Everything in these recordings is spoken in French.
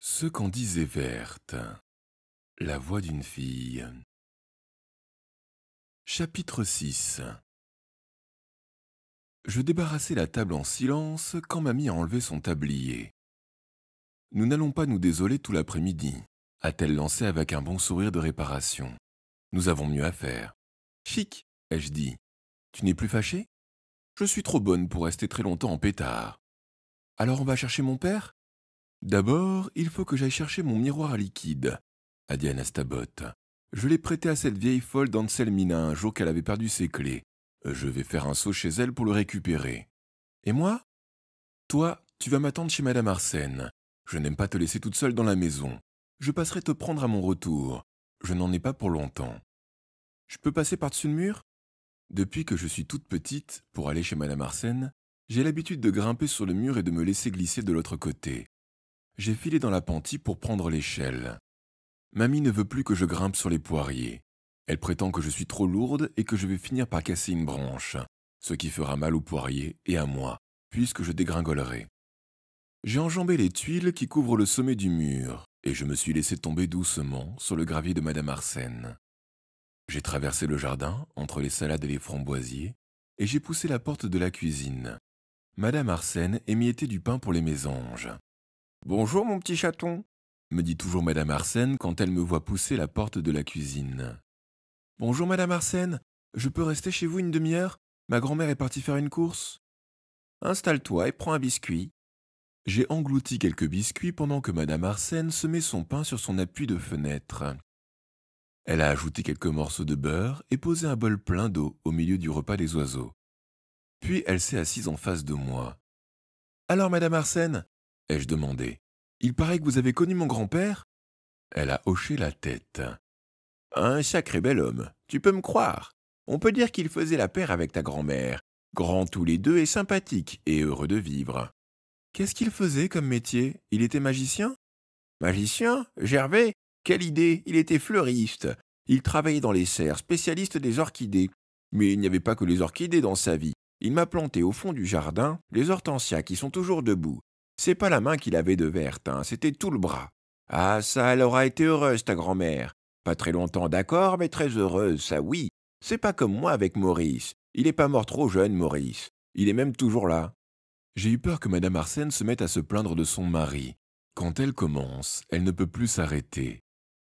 Ce qu'en disait Verte, la voix d'une fille. Chapitre 6 Je débarrassai la table en silence quand mamie a enlevé son tablier. Nous n'allons pas nous désoler tout l'après-midi, a-t-elle lancé avec un bon sourire de réparation. Nous avons mieux à faire. Chic, ai-je dit. Tu n'es plus fâchée ?»« Je suis trop bonne pour rester très longtemps en pétard. Alors on va chercher mon père D'abord, il faut que j'aille chercher mon miroir à liquide, a dit Anastabot. Je l'ai prêté à cette vieille folle d'Anselmina un jour qu'elle avait perdu ses clés. Je vais faire un saut chez elle pour le récupérer. Et moi Toi, tu vas m'attendre chez Madame Arsène. Je n'aime pas te laisser toute seule dans la maison. Je passerai te prendre à mon retour. Je n'en ai pas pour longtemps. Je peux passer par-dessus le mur Depuis que je suis toute petite, pour aller chez Madame Arsène, j'ai l'habitude de grimper sur le mur et de me laisser glisser de l'autre côté j'ai filé dans l'appentis pour prendre l'échelle. Mamie ne veut plus que je grimpe sur les poiriers. Elle prétend que je suis trop lourde et que je vais finir par casser une branche, ce qui fera mal aux poiriers et à moi, puisque je dégringolerai. J'ai enjambé les tuiles qui couvrent le sommet du mur, et je me suis laissé tomber doucement sur le gravier de Madame Arsène. J'ai traversé le jardin, entre les salades et les framboisiers, et j'ai poussé la porte de la cuisine. Madame Arsène émiettait du pain pour les mésanges. Bonjour mon petit chaton, me dit toujours Madame Arsène quand elle me voit pousser la porte de la cuisine. Bonjour Madame Arsène, je peux rester chez vous une demi-heure Ma grand-mère est partie faire une course. Installe-toi et prends un biscuit. J'ai englouti quelques biscuits pendant que Madame Arsène semait son pain sur son appui de fenêtre. Elle a ajouté quelques morceaux de beurre et posé un bol plein d'eau au milieu du repas des oiseaux. Puis elle s'est assise en face de moi. Alors, Madame Arsène, ai-je demandé. Il paraît que vous avez connu mon grand-père Elle a hoché la tête. Un sacré bel homme, tu peux me croire. On peut dire qu'il faisait la paire avec ta grand-mère, Grand tous les deux et sympathique et heureux de vivre. Qu'est-ce qu'il faisait comme métier Il était magicien Magicien Gervais Quelle idée Il était fleuriste. Il travaillait dans les serres, spécialiste des orchidées. Mais il n'y avait pas que les orchidées dans sa vie. Il m'a planté au fond du jardin les hortensias qui sont toujours debout, c'est pas la main qu'il avait de verte, hein, c'était tout le bras. Ah, ça, elle aura été heureuse, ta grand-mère. Pas très longtemps, d'accord, mais très heureuse, ça oui. C'est pas comme moi avec Maurice. Il n'est pas mort trop jeune, Maurice. Il est même toujours là. J'ai eu peur que Madame Arsène se mette à se plaindre de son mari. Quand elle commence, elle ne peut plus s'arrêter.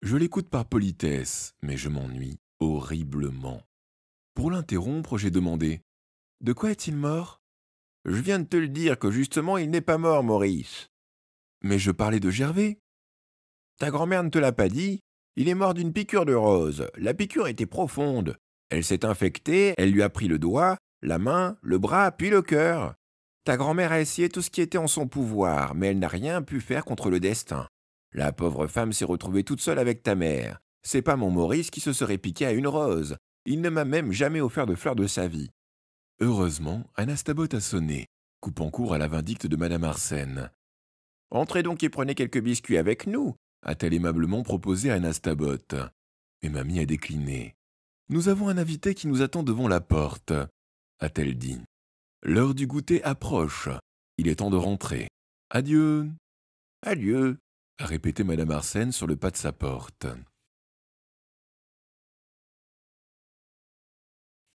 Je l'écoute par politesse, mais je m'ennuie horriblement. Pour l'interrompre, j'ai demandé De quoi est-il mort je viens de te le dire que justement il n'est pas mort, Maurice. Mais je parlais de Gervais. Ta grand-mère ne te l'a pas dit. Il est mort d'une piqûre de rose. La piqûre était profonde. Elle s'est infectée, elle lui a pris le doigt, la main, le bras, puis le cœur. Ta grand-mère a essayé tout ce qui était en son pouvoir, mais elle n'a rien pu faire contre le destin. La pauvre femme s'est retrouvée toute seule avec ta mère. C'est pas mon Maurice qui se serait piqué à une rose. Il ne m'a même jamais offert de fleurs de sa vie. Heureusement, Anastabot a sonné, coupant court à la vindicte de Madame Arsène. Entrez donc et prenez quelques biscuits avec nous, a-t-elle aimablement proposé à Anastabot. Mais mamie a décliné. Nous avons un invité qui nous attend devant la porte, a-t-elle dit. L'heure du goûter approche. Il est temps de rentrer. Adieu. Adieu, a répété Madame Arsène sur le pas de sa porte.